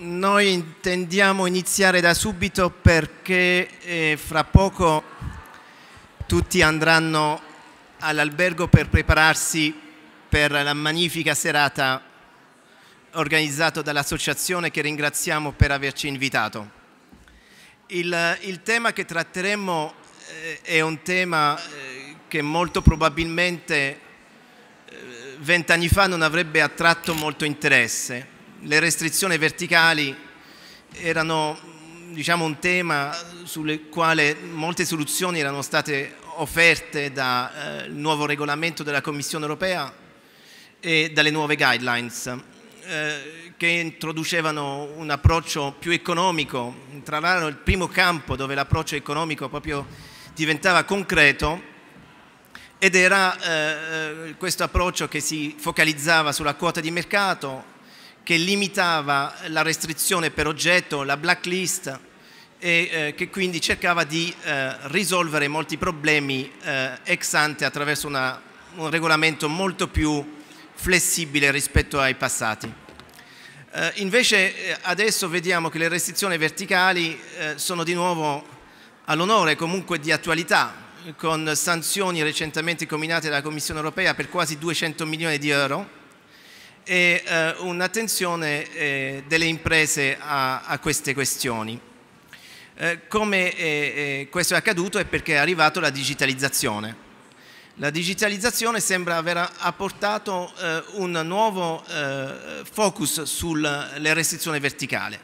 Noi intendiamo iniziare da subito perché eh, fra poco tutti andranno all'albergo per prepararsi per la magnifica serata organizzata dall'associazione che ringraziamo per averci invitato. Il, il tema che tratteremo eh, è un tema eh, che molto probabilmente eh, vent'anni fa non avrebbe attratto molto interesse le restrizioni verticali erano diciamo, un tema sulle quale molte soluzioni erano state offerte dal eh, nuovo regolamento della Commissione europea e dalle nuove guidelines eh, che introducevano un approccio più economico, tra l'altro il primo campo dove l'approccio economico proprio diventava concreto ed era eh, eh questo approccio che si focalizzava sulla quota di mercato, che limitava la restrizione per oggetto, la blacklist e eh, che quindi cercava di eh, risolvere molti problemi eh, ex ante attraverso una, un regolamento molto più flessibile rispetto ai passati. Eh, invece eh, adesso vediamo che le restrizioni verticali eh, sono di nuovo all'onore comunque di attualità con sanzioni recentemente combinate dalla Commissione europea per quasi 200 milioni di euro e eh, un'attenzione eh, delle imprese a, a queste questioni. Eh, come eh, eh, questo è accaduto è perché è arrivata la digitalizzazione. La digitalizzazione sembra aver apportato eh, un nuovo focus sulle restrizioni verticali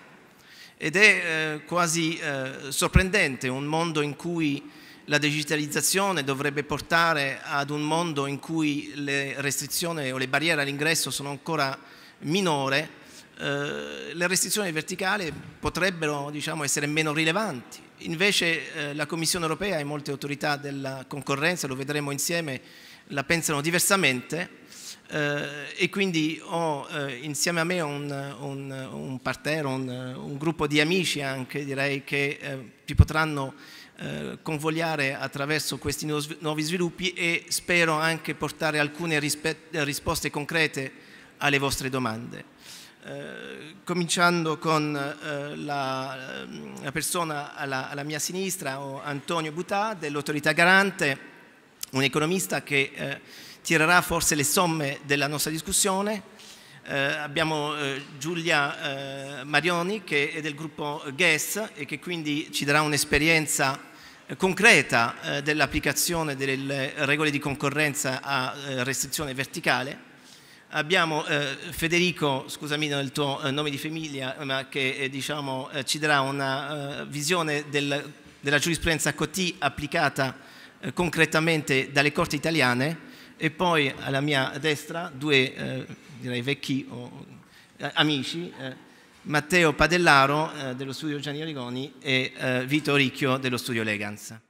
ed è quasi sorprendente un mondo in cui la digitalizzazione dovrebbe portare ad un mondo in cui le restrizioni o le barriere all'ingresso sono ancora minore, eh, le restrizioni verticali potrebbero diciamo, essere meno rilevanti. Invece eh, la Commissione europea e molte autorità della concorrenza, lo vedremo insieme, la pensano diversamente eh, e quindi ho eh, insieme a me un, un, un parterre, un, un, gruppo di amici anche direi che eh, ti potranno eh, convogliare attraverso questi nuovi sviluppi e spero anche portare alcune risposte concrete alle vostre domande. Eh, cominciando con eh, la, persona alla, mia sinistra, Antonio Butà dell'autorità garante, un economista che tirerà forse le somme della nostra discussione. Eh, abbiamo eh, Giulia eh, Marioni che è del gruppo GES e che quindi ci darà un'esperienza concreta eh, dell'applicazione delle regole di concorrenza a eh, restrizione verticale. Abbiamo eh, Federico, scusami non il tuo nome di famiglia, ma che diciamo, ci darà una visione del, della giurisprudenza COT applicata concretamente dalle corti italiane e poi alla mia destra due direi, vecchi oh, amici Matteo Padellaro eh, dello studio Gianni Origoni e eh, Vito Ricchio dello studio Eleganza.